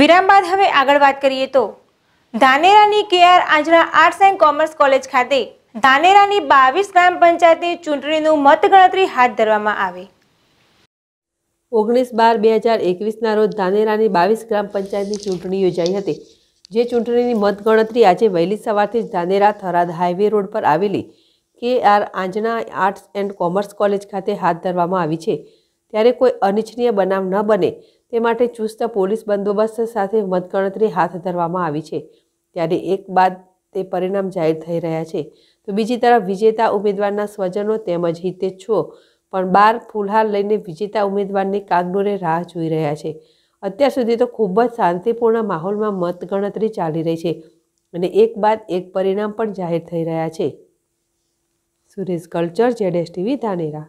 વિરામ બાદ હવે આગળ વાત કરીએ તો ધાનેરાની K R Anjana arts and commerce college ખાતે ધાનેરાની બાવીસ ગ્રામ પંચાયતની ચૂંટણીનું મતગણતરી હાથ ધરવામાં આવે ઓગણીસ બાર બે હજાર એકવીસના રોજ ધાનેરાની બાવીસ ગ્રામ પંચાયતની ચૂંટણી યોજાઈ હતી જે ચૂંટણીની મતગણતરી આજે વહેલી સવારથી જ ધાનેરા થરાદ હાઈવે રોડ પર આવેલી K R Anjana arts and commerce college ખાતે હાથ ધરવામાં આવી છે ત્યારે કોઈ અનિચ્છનીય બનાવ ન બને તે માટે ચુસ્ત પોલીસ બંદોબસ્ત સાથે મતગણતરી હાથ ધરવામાં આવી છે ત્યારે એક બાદ તે પરિણામ જાહેર થઈ રહ્યા છે તો બીજી તરફ વિજેતા ઉમેદવારના સ્વજનો તેમજ હિતેચ્છુઓ પણ બાર ફૂલહાર લઈને વિજેતા ઉમેદવારની કાગડોરે રાહ જોઈ રહ્યા છે અત્યાર સુધી તો ખૂબ જ શાંતિપૂર્ણ માહોલમાં મતગણતરી ચાલી રહી છે અને એક બાદ એક પરિણામ પણ જાહેર થઈ રહ્યા છે સુરેશ કલ્ચર જેડેસ ટીવી ધાનેરા